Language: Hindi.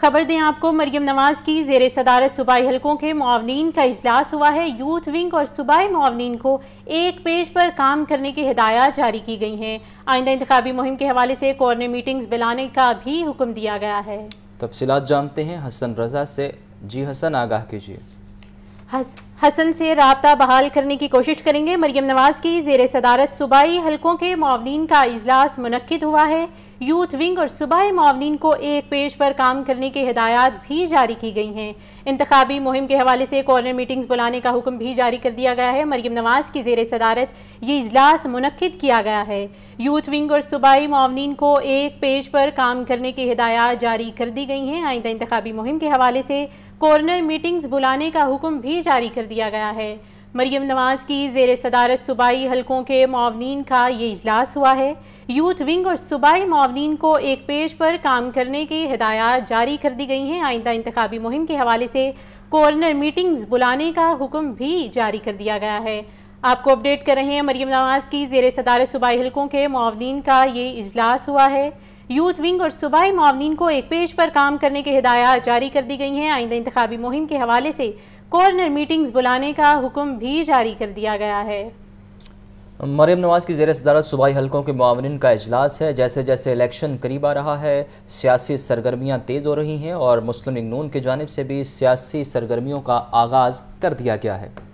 खबर दें आपको मरियम नवाज की जेर सदारत सूबाई हल्कों के मावनीन का अजलास हुआ है यूथ विंग और सूबाई मावनीन को एक पेज पर काम करने की हिदायत जारी की गई हैं आइंदा इंतबी मुहिम के हवाले से कॉर्नर मीटिंग्स बुलाने का भी हुक्म दिया गया है तफसी जानते हैं हसन रजा से जी हसन आगाह कीजिए हसन से रबता बहाल करने की कोशिश करेंगे मरियम नवाज की जेर सदारत सूबाई हल्कों के मावन का इजलास मनद हुआ है यूथ विंग और सूबाई मावनीन को एक पेज पर काम करने की हिदायत भी जारी की गई हैं इंतबी मुहिम के हवाले से कॉर्नर मीटिंग्स बुलाने का हुक्म भी जारी कर दिया गया है मरीम नवाज़ की जेर सदारत ये इजलास मनद किया गया है यूथ विंग और सूबाई मामलिन को एक पेज पर काम करने की हिदायत जारी कर दी गई हैं आइंदा इंतबी मुहिम के हवाले से कॉर्नर मीटिंग्स बुलाने का हुक्म भी जारी कर दिया गया है मरीम नवाज़ की जेर सदारत सूबाई हलकों के मामलिन का ये इजलास हुआ है यूथ विंग और सूबाई मावनीन को एक पेज पर काम करने की हदायत जारी कर दी गई हैं आइंदा इंतबी मुहिम के हवाले से कॉर्नर मीटिंग्स बुलाने का हुक्म भी जारी कर दिया गया है आपको अपडेट कर रहे हैं मरीम नवाज की जेर सदार सूबाई हलकों के मावनीन का ये इजलास हुआ है यूथ विंग और सूबाई मावन को एक पेज पर काम करने की हिदायत जारी कर दी गई हैं आइंदा इंतबी मुहिम के हवाले से कॉर्नर मीटिंग्स बुलाने का हुक्म भी जारी कर दिया गया है मरियम नवाज़ की जेर सदारत सूबाई हलकों के मावन का अजलास है जैसे जैसे इलेक्शन करीब आ रहा है सियासी सरगर्मियाँ तेज़ हो रही हैं और मुस्लिम लीग नून की जानब से भी सियासी सरगर्मियों का आगाज़ कर दिया गया है